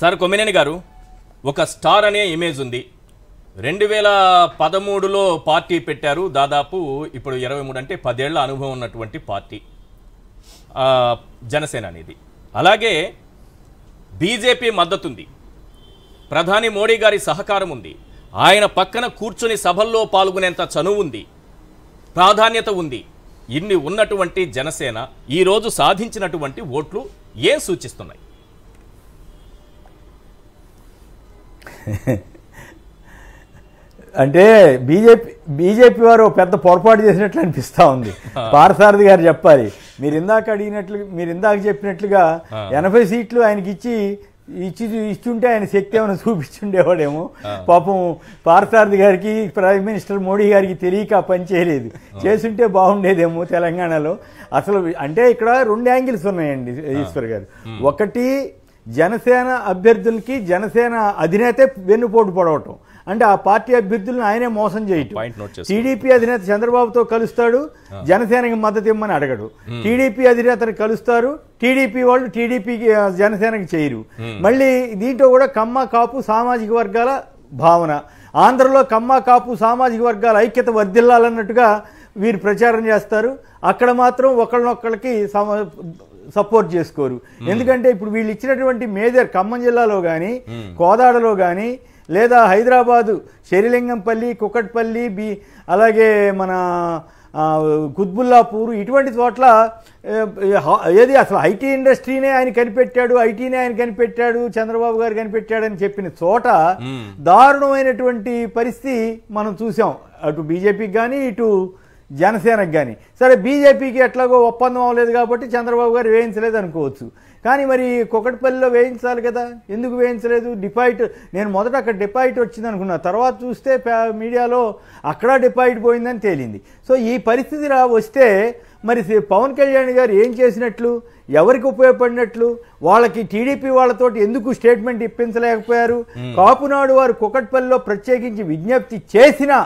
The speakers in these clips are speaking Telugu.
సార్ కొమ్మినేని గారు ఒక స్టార్ అనే ఇమేజ్ ఉంది రెండు వేల పదమూడులో పార్టీ పెట్టారు దాదాపు ఇప్పుడు ఇరవై మూడు అంటే పదేళ్ల అనుభవం ఉన్నటువంటి పార్టీ జనసేన అనేది అలాగే బీజేపీ మద్దతుంది ప్రధాని మోడీ గారి సహకారం ఉంది ఆయన పక్కన కూర్చుని సభల్లో పాల్గొనేంత చనువు ఉంది ప్రాధాన్యత ఉంది ఇన్ని ఉన్నటువంటి జనసేన ఈరోజు సాధించినటువంటి ఓట్లు ఏం సూచిస్తున్నాయి అంటే బీజేపీ బీజేపీ వారు పెద్ద పొరపాటు చేసినట్లు అనిపిస్తూ ఉంది పార్సారథి గారు చెప్పాలి మీరు ఇందాక అడిగినట్లు మీరు ఇందాక చెప్పినట్లుగా ఎనభై సీట్లు ఆయనకి ఇచ్చి ఇచ్చి ఇస్తుంటే ఆయన శక్తి ఏమైనా చూపించుండేవాడేమో పాపం పార్సారథి గారికి ప్రైమ్ మినిస్టర్ మోడీ గారికి తెలియక పని చేయలేదు చేస్తుంటే బాగుండేదేమో తెలంగాణలో అసలు అంటే ఇక్కడ రెండు యాంగిల్స్ ఉన్నాయండి ఈశ్వర్ గారు ఒకటి జనసేన అభ్యర్థులకి జనసేన అధినేతే వెన్నుపోటు పడవటం అంటే ఆ పార్టీ అభ్యర్థులను ఆయనే మోసం చేయటం టీడీపీ అధినేత చంద్రబాబుతో కలుస్తాడు జనసేనకి మద్దతు ఇమ్మని అడగడు టీడీపీ అధినేతను కలుస్తారు టీడీపీ వాళ్ళు టీడీపీకి జనసేనకి చేయరు మళ్ళీ దీంట్లో కూడా కమ్మ కాపు సామాజిక వర్గాల భావన ఆంధ్రలో కమ్మ కాపు సామాజిక వర్గాల ఐక్యత వర్ధిల్లాలన్నట్టుగా వీరు ప్రచారం చేస్తారు అక్కడ మాత్రం ఒకళ్ళనొక్కళ్ళకి సపోర్ట్ చేసుకోరు ఎందుకంటే ఇప్పుడు వీళ్ళు ఇచ్చినటువంటి మేజర్ ఖమ్మం జిల్లాలో కానీ కోదాడలో కానీ లేదా హైదరాబాదు శరిలింగంపల్లి కుక్కట్పల్లి బి అలాగే మన కుత్బుల్లాపూర్ ఇటువంటి చోట్ల ఏది అసలు ఐటీ ఇండస్ట్రీనే ఆయన కనిపెట్టాడు ఐటీనే ఆయన కనిపెట్టాడు చంద్రబాబు గారు కనిపెట్టాడని చెప్పిన చోట దారుణమైనటువంటి పరిస్థితి మనం చూసాం అటు బీజేపీకి కానీ ఇటు జనసేనకు కానీ సరే బీజేపీకి ఎట్లాగో ఒప్పందం అవ్వలేదు కాబట్టి చంద్రబాబు గారు వేయించలేదు అనుకోవచ్చు కానీ మరి కొకటిపల్లిలో వేయించాలి కదా ఎందుకు వేయించలేదు డిపాయిట్ నేను మొదట అక్కడ డిపాయిట్ వచ్చింది అనుకున్నా తర్వాత చూస్తే మీడియాలో అక్కడ డిపాయిట్ పోయిందని తేలింది సో ఈ పరిస్థితి రా వస్తే మరి పవన్ కళ్యాణ్ గారు ఏం చేసినట్లు ఎవరికి ఉపయోగపడినట్లు వాళ్ళకి టీడీపీ వాళ్ళతో ఎందుకు స్టేట్మెంట్ ఇప్పించలేకపోయారు కాపునాడు వారు కుకట్పల్లిలో ప్రత్యేకించి విజ్ఞప్తి చేసినా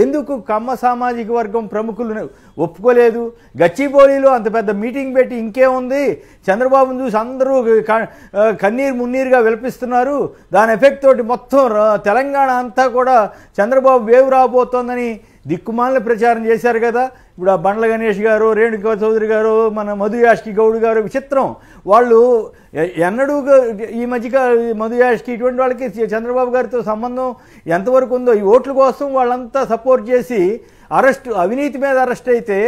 ఎందుకు కమ్మ సామాజిక వర్గం ప్రముఖులు ఒప్పుకోలేదు గచ్చిపోలీలో అంత పెద్ద మీటింగ్ పెట్టి ఇంకేముంది చంద్రబాబును చూసి అందరూ కన్నీరు మున్నీరుగా విలపిస్తున్నారు దాని ఎఫెక్ట్ తోటి మొత్తం తెలంగాణ అంతా కూడా చంద్రబాబు వేవు రాబోతోందని దిక్కుమాల ప్రచారం చేశారు కదా ఇప్పుడు ఆ బండ్ల గణేష్ గారు రేణుకా చౌదరి గారు మన మధు యాష్కి గౌడ్ గారు విచిత్రం వాళ్ళు ఎన్నడూ ఈ మధ్యక మధు యాష్కి ఇటువంటి వాళ్ళకి చంద్రబాబు గారితో సంబంధం ఎంతవరకు ఉందో ఈ ఓట్ల కోసం వాళ్ళంతా సపోర్ట్ చేసి అరెస్ట్ అవినీతి మీద అరెస్ట్ అయితే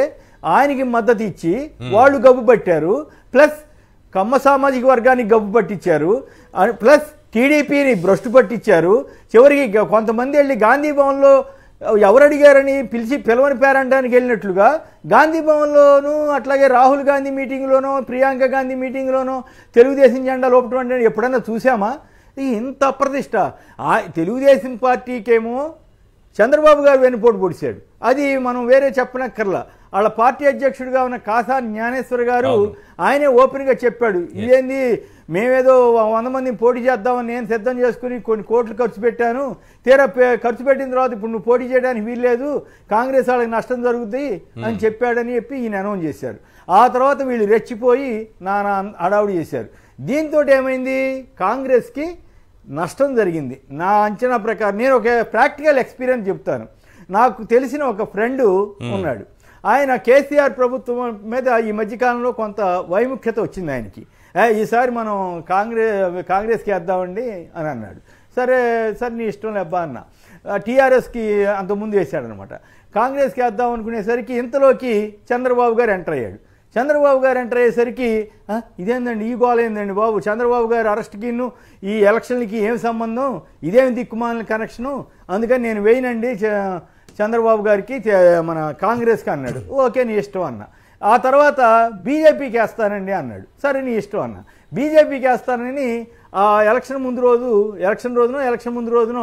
ఆయనకి మద్దతు ఇచ్చి వాళ్ళు గబ్బు పట్టారు ప్లస్ కమ్మ సామాజిక వర్గానికి గబ్బు పట్టించారు ప్లస్ టీడీపీని భ్రష్టు పట్టించారు చివరికి కొంతమంది వెళ్ళి గాంధీ భవన్లో ఎవరు అడిగారని పిలిచి పిలవని పేరంటానికి వెళ్ళినట్లుగా గాంధీ భవన్లోనూ అట్లాగే రాహుల్ గాంధీ మీటింగ్లోనో ప్రియాంక గాంధీ మీటింగ్లోనో తెలుగుదేశం జెండా లోపటువంటి ఎప్పుడన్నా చూసామా ఇంత అప్రతిష్ట తెలుగుదేశం పార్టీకేమో చంద్రబాబు గారు వెనుపోటు పొడిచాడు అది మనం వేరే చెప్పనక్కర్లా వాళ్ళ పార్టీ అధ్యక్షుడిగా ఉన్న కాసా జ్ఞానేశ్వర్ గారు ఆయనే ఓపెన్గా చెప్పాడు ఇదేంది మేమేదో వంద మందిని పోటీ చేద్దామని నేను సిద్ధం చేసుకుని కొన్ని కోట్లు ఖర్చు పెట్టాను తీరా ఖర్చు పెట్టిన తర్వాత ఇప్పుడు నువ్వు పోటీ చేయడానికి వీల్లేదు కాంగ్రెస్ వాళ్ళకి నష్టం జరుగుద్ది అని hmm. చెప్పాడని చెప్పి ఈయన అనౌన్స్ చేశారు ఆ తర్వాత వీళ్ళు రెచ్చిపోయి నానా హడావుడి చేశారు దీంతో ఏమైంది కాంగ్రెస్కి నష్టం జరిగింది నా అంచనా ప్రకారం నేను ఒక ప్రాక్టికల్ ఎక్స్పీరియన్స్ చెప్తాను నాకు తెలిసిన ఒక ఫ్రెండు hmm. ఉన్నాడు ఆయన కేసీఆర్ ప్రభుత్వం మీద ఈ మధ్యకాలంలో కొంత వైముఖ్యత వచ్చింది ఆయనకి ఈసారి మనం కాంగ్రెస్ కాంగ్రెస్కి వేద్దామండి అని అన్నాడు సరే సరే నీ ఇష్టం లేబ్బా అన్న టీఆర్ఎస్కి అంతకుముందు వేశాడనమాట కాంగ్రెస్కి వేద్దాం అనుకునేసరికి ఇంతలోకి చంద్రబాబు గారు ఎంటర్ అయ్యాడు చంద్రబాబు గారు ఎంటర్ అయ్యేసరికి ఇదేందండి ఈ గోల ఏందండి బాబు చంద్రబాబు గారు అరెస్ట్కిను ఈ ఎలక్షన్లకి ఏం సంబంధం ఇదేమి దిక్కుమాలిన కనెక్షను అందుకని నేను వేయనండి చంద్రబాబు గారికి మన కాంగ్రెస్కి అన్నాడు ఓకే నీ ఇష్టం అన్న ఆ తర్వాత బీజేపీకి వేస్తానండి అన్నాడు సరే నీ ఇష్టం అన్న బీజేపీకి వేస్తానని ఆ ఎలక్షన్ ముందు రోజు ఎలక్షన్ రోజున ఎలక్షన్ ముందు రోజున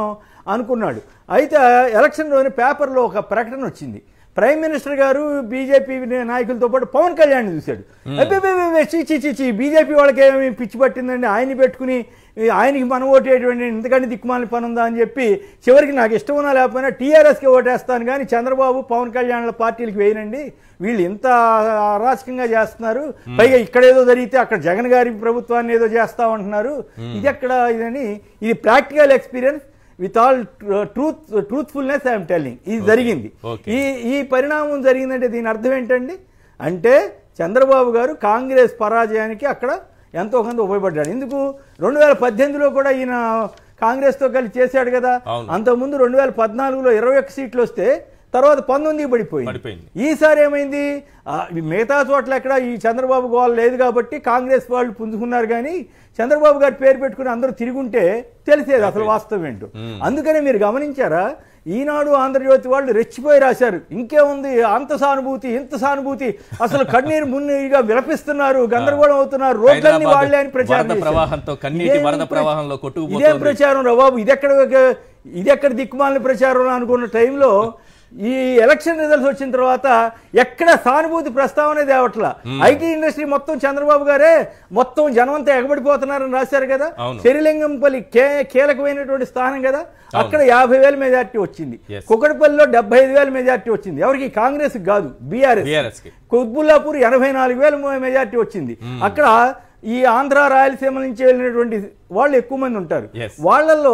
అనుకున్నాడు అయితే ఎలక్షన్ రోజున పేపర్లో ఒక ప్రకటన వచ్చింది ప్రైమ్ మినిస్టర్ గారు బీజేపీ నాయకులతో పాటు పవన్ కళ్యాణ్ చూశాడు చీ చీ చీ బీజేపీ వాళ్ళకి ఏమేమి పిచ్చి పట్టిందండి ఆయన్ని పెట్టుకుని ఆయనకి మనం ఓటేటువంటి ఎందుకంటే దిక్కుమాలి పని ఉందా అని చెప్పి చివరికి నాకు ఇష్టం ఉన్నా లేకపోయినా టీఆర్ఎస్కి ఓటేస్తాను కానీ చంద్రబాబు పవన్ కళ్యాణ్ల పార్టీలకు వేయనండి వీళ్ళు ఇంత అరాచకంగా చేస్తున్నారు పైగా ఇక్కడ ఏదో జరిగితే అక్కడ జగన్ గారి ప్రభుత్వాన్ని ఏదో చేస్తా ఉంటున్నారు ఇది ఎక్కడ ఇదని ఇది practical experience with all truth truthfulness I'm telling ఇది జరిగింది ఈ ఈ పరిణామం జరిగిందంటే దీని అర్థం ఏంటండి అంటే చంద్రబాబు గారు కాంగ్రెస్ పరాజయానికి అక్కడ ఎంతో కొంత ఉపయోగపడ్డాడు ఎందుకు రెండు వేల పద్దెనిమిదిలో కూడా ఈయన కాంగ్రెస్తో కలిసి చేశాడు కదా అంతకుముందు రెండు వేల పద్నాలుగులో ఇరవై ఒక్క సీట్లు వస్తే తర్వాత పంతొమ్మిది పడిపోయింది ఈసారి ఏమైంది మిగతా చోట్ల ఎక్కడ ఈ చంద్రబాబు గోళ లేదు కాబట్టి కాంగ్రెస్ వాళ్ళు పుంజుకున్నారు కానీ చంద్రబాబు గారి పేరు పెట్టుకుని అందరూ తిరుగుంటే తెలిసేది అసలు వాస్తవం ఏంటో అందుకనే మీరు గమనించారా ఈనాడు ఆంధ్రజ్యోతి వాళ్ళు రెచ్చిపోయి రాశారు ఇంకేముంది అంత సానుభూతి ఇంత సానుభూతి అసలు కన్నీరు ఇక విలపిస్తున్నారు గందరగోళం అవుతున్నారు రోడ్లన్నీ వాళ్లే అని ప్రచారం ఇదేం ప్రచారం రా బాబు ఇదెక్కడ ఇదెక్కడ దిక్కుమాలిన ప్రచారం అనుకున్న టైంలో ఈ ఎలక్షన్ రిజల్ట్స్ వచ్చిన తర్వాత ఎక్కడ సానుభూతి ప్రస్తావన తేవట్ల hmm. ఐటీ ఇండస్ట్రీ మొత్తం చంద్రబాబు గారే మొత్తం జనమంతా ఎగబడిపోతున్నారని రాశారు కదా శరిలింగంపల్లి కీలకమైనటువంటి స్థానం కదా అక్కడ యాభై వేల మెజార్టీ వచ్చింది కుకటిపల్లిలో డెబ్బై ఐదు వేల మెజార్టీ వచ్చింది ఎవరికి కాంగ్రెస్ కాదు బీఆర్ఎస్ కుత్బుల్లాపూర్ ఎనభై నాలుగు వేల మెజార్టీ వచ్చింది hmm. అక్కడ ఈ ఆంధ్ర రాయలసీమ నుంచి వెళ్ళినటువంటి వాళ్ళు ఎక్కువ మంది ఉంటారు వాళ్లలో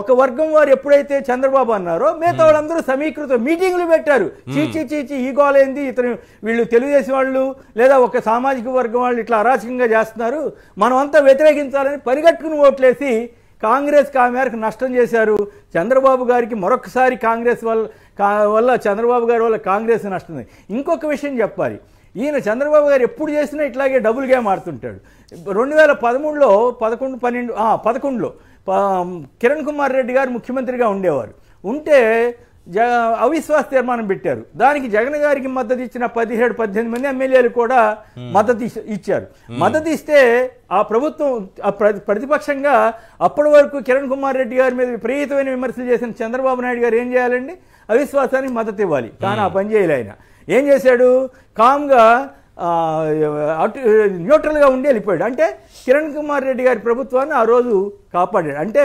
ఒక వర్గం వారు ఎప్పుడైతే చంద్రబాబు అన్నారో మిగతా వాళ్ళందరూ సమీకృత మీటింగ్లు పెట్టారు చీచి చీచి ఈ గోలైంది ఇతను వీళ్ళు తెలుగుదేశం వాళ్ళు లేదా ఒక సామాజిక వర్గం వాళ్ళు ఇట్లా అరాచకంగా చేస్తున్నారు మనం అంతా వ్యతిరేకించాలని పరిగట్టుకుని ఓట్లేసి కాంగ్రెస్ ఆ మేరకు నష్టం చేశారు చంద్రబాబు గారికి మరొకసారి కాంగ్రెస్ వల్ల వల్ల చంద్రబాబు గారి వల్ల కాంగ్రెస్ నష్టం ఇంకొక విషయం చెప్పాలి ఈయన చంద్రబాబు గారు ఎప్పుడు చేసినా ఇట్లాగే డబుల్ గేమ్ ఆడుతుంటాడు రెండు వేల పదమూడులో పదకొండు పన్నెండు పదకొండులో కిరణ్ కుమార్ రెడ్డి గారు ముఖ్యమంత్రిగా ఉండేవారు ఉంటే జ అవిశ్వాస తీర్మానం పెట్టారు దానికి జగన్ గారికి మద్దతు ఇచ్చిన పదిహేడు పద్దెనిమిది మంది ఎమ్మెల్యేలు కూడా మద్దతు ఇచ్చారు మద్దతు ఇస్తే ఆ ప్రభుత్వం ప్రతిపక్షంగా అప్పటి వరకు కిరణ్ కుమార్ రెడ్డి గారి మీద విపరీతమైన విమర్శలు చేసిన చంద్రబాబు నాయుడు గారు ఏం చేయాలండి అవిశ్వాసానికి మద్దతు ఇవ్వాలి కానీ ఆ పని చేయలే ఆయన ఏం చేశాడు కామ్గా అటు న్యూట్రల్గా ఉండి వెళ్ళిపోయాడు అంటే కిరణ్ కుమార్ రెడ్డి గారి ప్రభుత్వాన్ని ఆ రోజు కాపాడాడు అంటే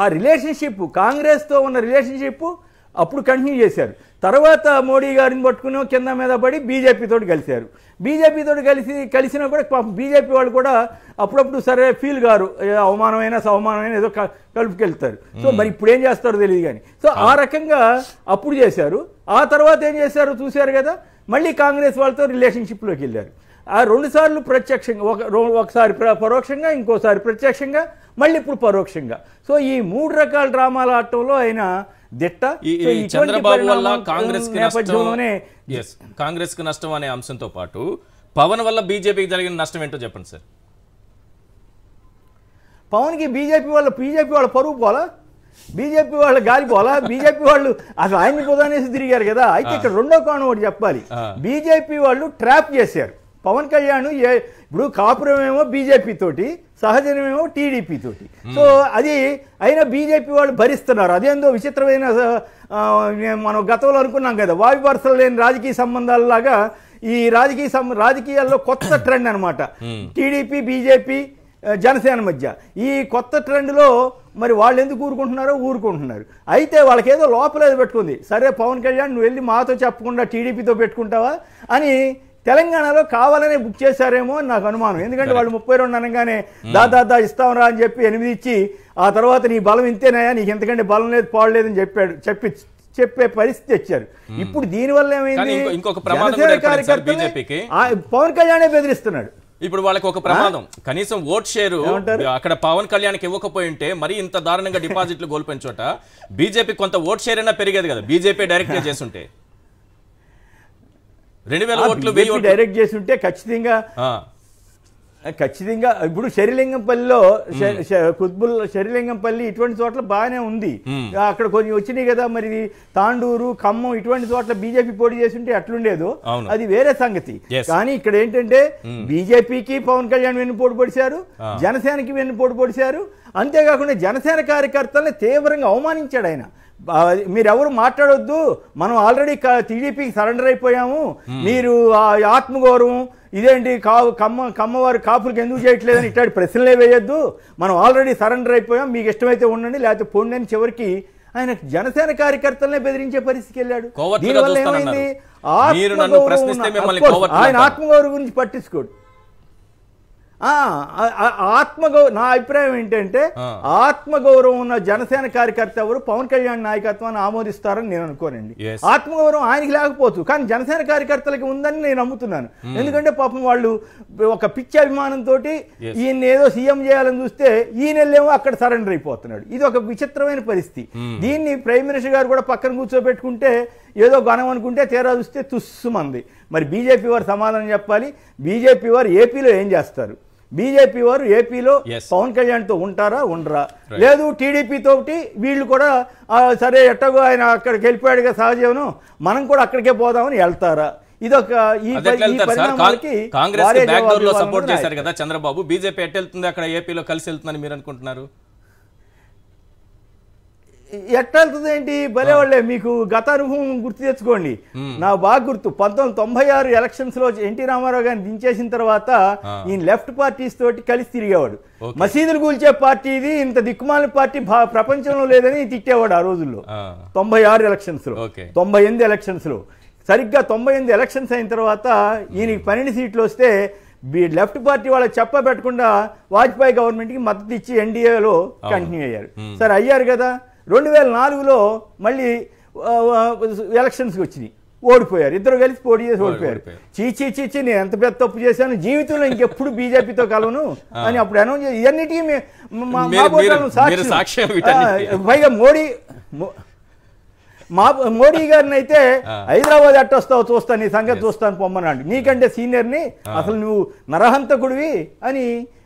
ఆ రిలేషన్షిప్ కాంగ్రెస్తో ఉన్న రిలేషన్షిప్ అప్పుడు కంటిన్యూ చేశారు తర్వాత మోడీ గారిని పట్టుకుని కింద మీద పడి బీజేపీతో కలిశారు బీజేపీతో కలిసి కలిసినా కూడా బీజేపీ వాళ్ళు కూడా అప్పుడప్పుడు సరే ఫీల్ గారు అవమానమైన అవమానమైన ఏదో కలుపుకెళ్తారు సో మరి ఇప్పుడు ఏం చేస్తారో తెలియదు కానీ సో ఆ రకంగా అప్పుడు చేశారు ఆ తర్వాత ఏం చేశారు చూశారు కదా మళ్ళీ కాంగ్రెస్ వాళ్ళతో రిలేషన్షిప్లోకి వెళ్ళారు ఆ రెండుసార్లు ప్రత్యక్షంగా ఒక ఒకసారి పరోక్షంగా ఇంకోసారి ప్రత్యక్షంగా మళ్ళీ ఇప్పుడు పరోక్షంగా సో ఈ మూడు రకాల డ్రామాల ఆటంలో ఆయన దిట్ట చంద్రబాబు వల్ల కాంగ్రెస్ కాంగ్రెస్ కి నష్టం అనే అంశంతో పాటు పవన్ వల్ల బీజేపీకి జరిగిన నష్టం ఏంటో చెప్పండి సార్ పవన్ కి బీజేపీ వాళ్ళ బీజేపీ వాళ్ళ పరువు పోలా బీజేపీ వాళ్ళు పోలా బీజేపీ వాళ్ళు అసలు ఆయన్ని పోదానేసి తిరిగారు కదా అయితే ఇక్కడ రెండో కోణం ఒకటి చెప్పాలి బీజేపీ వాళ్ళు ట్రాప్ చేశారు పవన్ కళ్యాణ్ ఏ ఇప్పుడు కాపురమేమో బీజేపీ తోటి సహజనమేమో టీడీపీ తోటి సో అది అయినా బీజేపీ వాళ్ళు భరిస్తున్నారు అదేందో విచిత్రమైన మనం గతంలో అనుకున్నాం కదా వాయు వరుసలు లేని రాజకీయ సంబంధాలలాగా ఈ రాజకీయ రాజకీయాల్లో కొత్త ట్రెండ్ అనమాట టీడీపీ బీజేపీ జనసేన మధ్య ఈ కొత్త ట్రెండ్లో మరి వాళ్ళు ఎందుకు ఊరుకుంటున్నారో ఊరుకుంటున్నారు అయితే వాళ్ళకేదో లోపలేదో పెట్టుకుంది సరే పవన్ కళ్యాణ్ నువ్వు వెళ్ళి మాతో చెప్పకుండా టీడీపీతో పెట్టుకుంటావా అని తెలంగాణలో కావాలనే బుక్ చేశారేమో అని నాకు అనుమానం ఎందుకంటే వాళ్ళు ముప్పై రెండు అనగానే hmm. ఇస్తాం రా అని చెప్పి ఎనిమిది ఇచ్చి ఆ తర్వాత నీ బలం ఇంతేనాయా నీకు ఎంతకంటే బలం లేదు పాడలేదని చెప్పాడు చెప్పి చెప్పే పరిస్థితి తెచ్చారు hmm. ఇప్పుడు దీనివల్ల ఏమైంది పవన్ కళ్యాణే బెదిరిస్తున్నాడు ఇప్పుడు వాళ్ళకి ఒక ప్రమాదం కనీసం ఓట్ షేరు అక్కడ పవన్ కళ్యాణ్కి ఇవ్వకపోయి ఉంటే మరి ఇంత దారుణంగా డిపాజిట్లు చోట బీజేపీ కొంత ఓట్ షేర్ అయినా పెరిగేది కదా బీజేపీ చేసి చేస్తుంటే రెండు వేల ఓట్లు డైరెక్ట్ చేస్తుంటే ఖచ్చితంగా ఖచ్చితంగా ఇప్పుడు శరీలింగంపల్లిలో కుత్బుల్ శరీలింగంపల్లి ఇటువంటి చోట్ల బాగానే ఉంది అక్కడ కొన్ని వచ్చినాయి కదా మరి తాండూరు ఖమ్మం ఇటువంటి చోట్ల బీజేపీ పోటీ చేస్తుంటే అట్లుండేదు అది వేరే సంగతి కానీ ఇక్కడ ఏంటంటే బీజేపీకి పవన్ కళ్యాణ్ వెన్ను పోటు పొడిచారు జనసేనకి వెన్ను పోటు పొడిచారు అంతేకాకుండా జనసేన కార్యకర్తల్ని తీవ్రంగా అవమానించాడు ఆయన ఎవరు మాట్లాడొద్దు మనం ఆల్రెడీ టీడీపీకి సరెండర్ అయిపోయాము మీరు ఆత్మగౌరవం ఇదేంటి కా కమ్మ కమ్మవారు కాపులకు ఎందుకు చేయట్లేదని ఇట్లాంటి ప్రశ్నలే వేయొద్దు మనం ఆల్రెడీ సరెండర్ అయిపోయాం మీకు ఇష్టమైతే ఉండండి లేకపోతే పోండి అని చివరికి ఆయన జనసేన కార్యకర్తలనే బెదిరించే పరిస్థితికి వెళ్ళాడు దీనివల్ల ఏమైంది ఆయన ఆత్మగౌరవం గురించి పట్టించుకోడు ఆత్మగౌ నా అభిప్రాయం ఏంటంటే ఆత్మగౌరవం ఉన్న జనసేన కార్యకర్త ఎవరు పవన్ కళ్యాణ్ నాయకత్వాన్ని ఆమోదిస్తారని నేను అనుకోనండి ఆత్మగౌరవం ఆయనకి లేకపోవచ్చు కానీ జనసేన కార్యకర్తలకి ఉందని నేను నమ్ముతున్నాను hmm. ఎందుకంటే పాపం వాళ్ళు ఒక పిచ్చి అభిమానంతో ఈయన ఏదో సీఎం చేయాలని చూస్తే ఈయనెళ్ళేమో అక్కడ సరెండర్ అయిపోతున్నాడు ఇది ఒక విచిత్రమైన పరిస్థితి hmm. దీన్ని ప్రైమ్ మినిస్టర్ గారు కూడా పక్కన కూర్చోబెట్టుకుంటే ఏదో గణం అనుకుంటే తీరా చూస్తే తుస్సు మంది మరి బీజేపీ వారు సమాధానం చెప్పాలి బీజేపీ వారు ఏపీలో ఏం చేస్తారు బీజేపీ వారు ఏపీలో పవన్ తో ఉంటారా ఉండరా లేదు తోటి వీళ్ళు కూడా సరే ఎట్టగో ఆయన అక్కడికి వెళ్ళిపోయాడుగా సహజీవనం మనం కూడా అక్కడికే పోదామని వెళ్తారా ఇదొక ఈ కాంగ్రెస్ సపోర్ట్ చేశారు కదా చంద్రబాబు బీజేపీ ఎట్టెళ్తుంది అక్కడ ఏపీలో కలిసి వెళ్తుందని మీరు అనుకుంటున్నారు ఎట్లా ఏంటి భలే వాళ్ళే మీకు గత అనుభవం గుర్తు తెచ్చుకోండి నా బాగా గుర్తు పంతొమ్మిది తొంభై ఆరు ఎలక్షన్స్ లో ఎన్టీ రామారావు గారిని దించేసిన తర్వాత ఈయన లెఫ్ట్ పార్టీస్ తోటి కలిసి తిరిగేవాడు మసీదులు కూల్చే పార్టీ ఇది ఇంత దిక్కుమాల పార్టీ ప్రపంచంలో లేదని తిట్టేవాడు ఆ రోజుల్లో తొంభై ఆరు ఎలక్షన్స్ లో తొంభై ఎనిమిది ఎలక్షన్స్ లో సరిగ్గా తొంభై ఎనిమిది ఎలక్షన్స్ అయిన తర్వాత ఈయనకి పన్నెండు సీట్లు వస్తే లెఫ్ట్ పార్టీ వాళ్ళ చెప్ప పెట్టకుండా వాజ్పేయి కి మద్దతు ఇచ్చి ఎన్డీఏలో కంటిన్యూ అయ్యారు సరే అయ్యారు కదా రెండు వేల నాలుగులో మళ్ళీ ఎలక్షన్స్కి వచ్చినాయి ఓడిపోయారు ఇద్దరు కలిసి పోటీ చేసి ఓడిపోయారు చీచీ చీచి నేను ఎంత పెద్ద తప్పు చేశాను జీవితంలో ఇంకెప్పుడు బీజేపీతో కలవను అని అప్పుడు అనౌన్స్ చేసి ఇవన్నిటికీ సాక్షి పైగా మోడీ మా మోడీ గారిని అయితే హైదరాబాద్ ఎట్టొస్తావు చూస్తాను నీ సంగతి చూస్తాను పొమ్మన్నాడు నీకంటే సీనియర్ని అసలు నువ్వు నరహంతకుడివి అని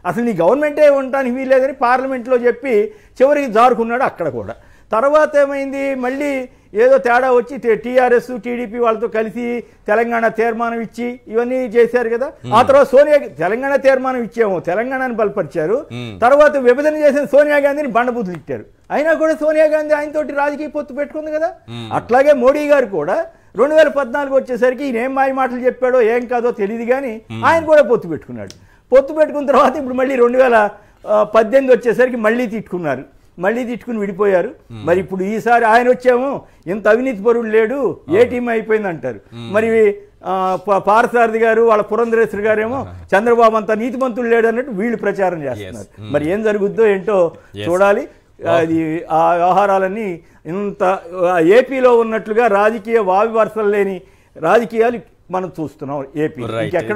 అసలు నీ గవర్నమెంటే ఉండటానికి వీల్లేదని పార్లమెంట్లో చెప్పి చివరికి జారుకున్నాడు అక్కడ కూడా తర్వాత ఏమైంది మళ్ళీ ఏదో తేడా వచ్చి టీఆర్ఎస్ టీడీపీ వాళ్ళతో కలిసి తెలంగాణ తీర్మానం ఇచ్చి ఇవన్నీ చేశారు కదా ఆ తర్వాత సోనియా తెలంగాణ తీర్మానం ఇచ్చేమో తెలంగాణను బలపరిచారు తర్వాత విభజన చేసిన సోనియా గాంధీని బండబుద్ధులు ఇచ్చారు అయినా కూడా సోనియా గాంధీ తోటి రాజకీయ పొత్తు పెట్టుకుంది కదా అట్లాగే మోడీ గారు కూడా రెండు వేల పద్నాలుగు వచ్చేసరికి ఈయన ఏం మాయ మాటలు చెప్పాడో ఏం కాదో తెలియదు కానీ ఆయన కూడా పొత్తు పెట్టుకున్నాడు పొత్తు పెట్టుకున్న తర్వాత ఇప్పుడు మళ్ళీ రెండు వేల పద్దెనిమిది వచ్చేసరికి మళ్ళీ తిట్టుకున్నారు మళ్ళీ తిట్టుకుని విడిపోయారు మరి ఇప్పుడు ఈసారి ఆయన వచ్చాము ఇంత అవినీతి పరుడు లేడు ఏ టీం అయిపోయింది అంటారు మరి పారసారథి గారు వాళ్ళ పురంధరేశ్వరి గారేమో చంద్రబాబు అంత నీతిమంతులు లేడు అన్నట్టు వీళ్ళు ప్రచారం చేస్తున్నారు మరి ఏం జరుగుద్దో ఏంటో చూడాలి అది ఆ వ్యవహారాలన్నీ ఇంత ఏపీలో ఉన్నట్లుగా రాజకీయ వావి వరసలు లేని రాజకీయాలు మనం చూస్తున్నాం ఏపీ ఇంకెక్కడ